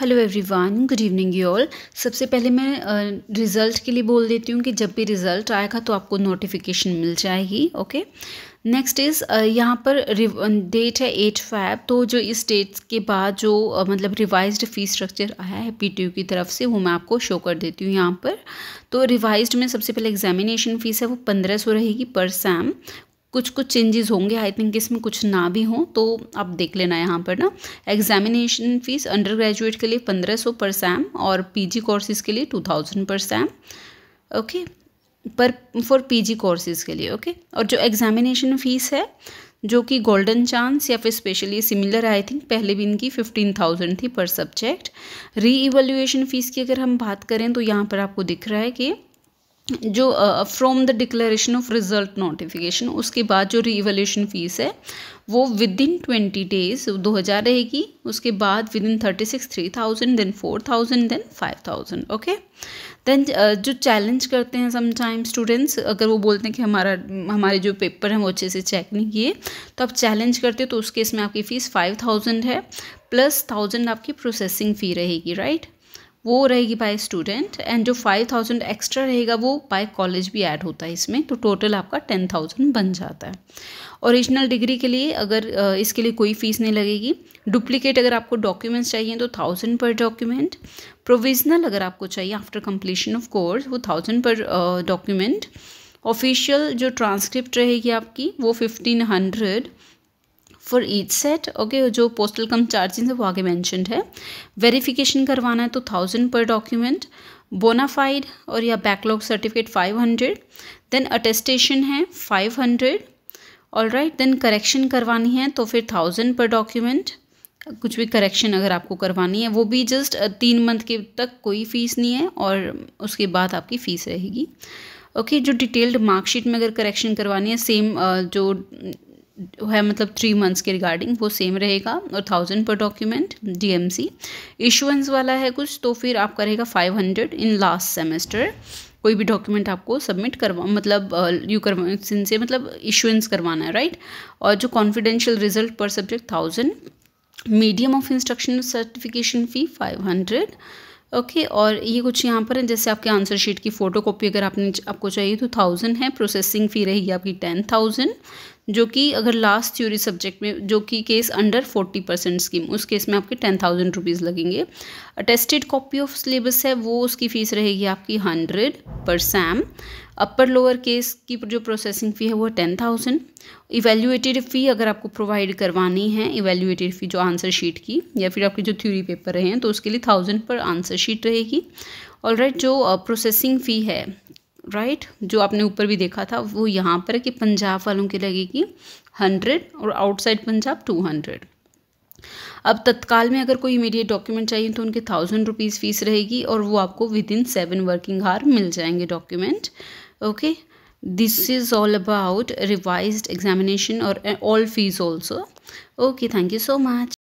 Hello everyone good evening you all सबसे पहले मैं रिज़ल्ट के लिए बोल देती हूँ कि जब भी रिज़ल्ट आएगा तो आपको नोटिफिकेशन मिल जाएगी ओके नेक्स्ट इज़ यहाँ पर डेट है एट फाइव तो जो इस डेट के बाद जो uh, मतलब रिवाइज्ड फी स्ट्रक्चर आया है पी की तरफ से वो मैं आपको शो कर देती हूँ यहाँ पर तो रिवाइज में सबसे पहले एग्जामिनेशन फ़ीस है वो पंद्रह सौ रहेगी पर सैम कुछ कुछ चेंजेस होंगे आई थिंक इसमें कुछ ना भी हो तो आप देख लेना यहाँ पर ना एग्जामिनेशन फ़ीस अंडर ग्रेजुएट के लिए पंद्रह सौ पर सैम और पीजी कोर्सेज़ के लिए टू थाउजेंड पर सैम ओके पर फॉर पीजी कोर्सेज़ के लिए ओके okay? और जो एग्जामिनेशन फ़ीस है जो कि गोल्डन चांस या फिर स्पेशली सिमिलर आई थिंक पहले भी इनकी फिफ्टीन थाउजेंड थी पर सब्जेक्ट री इवेल्यूएशन फ़ीस की अगर हम बात करें तो यहाँ पर आपको दिख रहा है कि जो from the declaration of result notification उसके बाद जो रिवोल्यूशन फीस है वो विद इन ट्वेंटी डेज दो हज़ार रहेगी उसके बाद within thirty six three thousand then four thousand then five thousand okay then जो चैलेंज करते हैं समटाइम स्टूडेंट्स अगर वो बोलते हैं कि हमारा हमारे जो पेपर हैं वो अच्छे से चेक नहीं किए तो आप चैलेंज करते हो तो उस केस में आपकी फ़ीस फाइव थाउजेंड है प्लस थाउजेंड आपकी प्रोसेसिंग फ़ी रहेगी राइट वो रहेगी बाय स्टूडेंट एंड जो फाइव थाउजेंड एक्स्ट्रा रहेगा वो बाय कॉलेज भी ऐड होता है इसमें तो टोटल आपका टेन थाउजेंड बन जाता है ओरिजिनल डिग्री के लिए अगर इसके लिए कोई फीस नहीं लगेगी डुप्लीकेट अगर आपको डॉक्यूमेंट्स चाहिए तो थाउजेंड पर डॉक्यूमेंट प्रोविजनल अगर आपको चाहिए आफ्टर कंप्लीशन ऑफ कोर्स वो थाउजेंड पर डॉक्यूमेंट ऑफिशियल जो ट्रांसक्रिप्ट रहेगी आपकी वो fifteen hundred for each set okay जो पोस्टल कम चार्जेस है वो आगे मैंशनड है वेरीफिकेशन करवाना है तो थाउजेंड पर डॉक्यूमेंट बोनाफाइड और या backlog certificate five hundred then attestation है five hundred all right then correction करवानी है तो फिर थाउजेंड पर डॉक्यूमेंट कुछ भी करेक्शन अगर आपको करवानी है वो भी जस्ट तीन मंथ के तक कोई फ़ीस नहीं है और उसके बाद आपकी फ़ीस रहेगी ओके okay, जो डिटेल्ड मार्कशीट में अगर करेक्शन करवानी है सेम जो है मतलब थ्री मंथ्स के रिगार्डिंग वो सेम रहेगा और थाउजेंड पर डॉक्यूमेंट डीएमसी इशुएंस वाला है कुछ तो फिर आपका रहेगा five hundred in last semester कोई भी डॉक्यूमेंट आपको सबमिट करवा मतलब यू uh, करवा से मतलब इशुएंस करवाना है राइट और जो कॉन्फिडेंशियल रिजल्ट पर subject thousand medium of instruction certification fee five hundred okay okay, और ये कुछ यहाँ पर है जैसे आपके आंसर शीट की फ़ोटो कॉपी अगर आपने आपको चाहिए तो थाउजेंड है प्रोसेसिंग फ़ी रहेगी आपकी टेन थाउजेंड जो कि अगर लास्ट थ्योरी सब्जेक्ट में जो कि case under forty percent scheme उस केस में आपके टेन थाउजेंड रुपीज़ लगेंगे अटेस्टेड कॉपी ऑफ सिलेबस है वो उसकी फ़ीस रहेगी आपकी हंड्रेड पर सैम अपर लोअर केस की जो प्रोसेसिंग फ़ी है वो टेन थाउजेंड इवेल्यूएटेड फ़ी अगर आपको प्रोवाइड करवानी है इवेल्यूएटेड फ़ी जो आंसर शीट की या फिर आपके जो थ्योरी पेपर रहे हैं तो उसके लिए थाउजेंड पर आंसर शीट रहेगी ऑल राइट right, जो प्रोसेसिंग uh, फ़ी है राइट जो आपने ऊपर भी देखा था वो यहाँ पर है कि पंजाब वालों की लगेगी हंड्रेड और आउटसाइड पंजाब टू हंड्रेड अब तत्काल में अगर कोई इमीडिएट डॉक्यूमेंट चाहिए तो उनके थाउजेंड रुपीज़ फीस रहेगी और वो आपको within seven working hour मिल जाएंगे document okay this is all about revise examination और all fees also okay thank you so much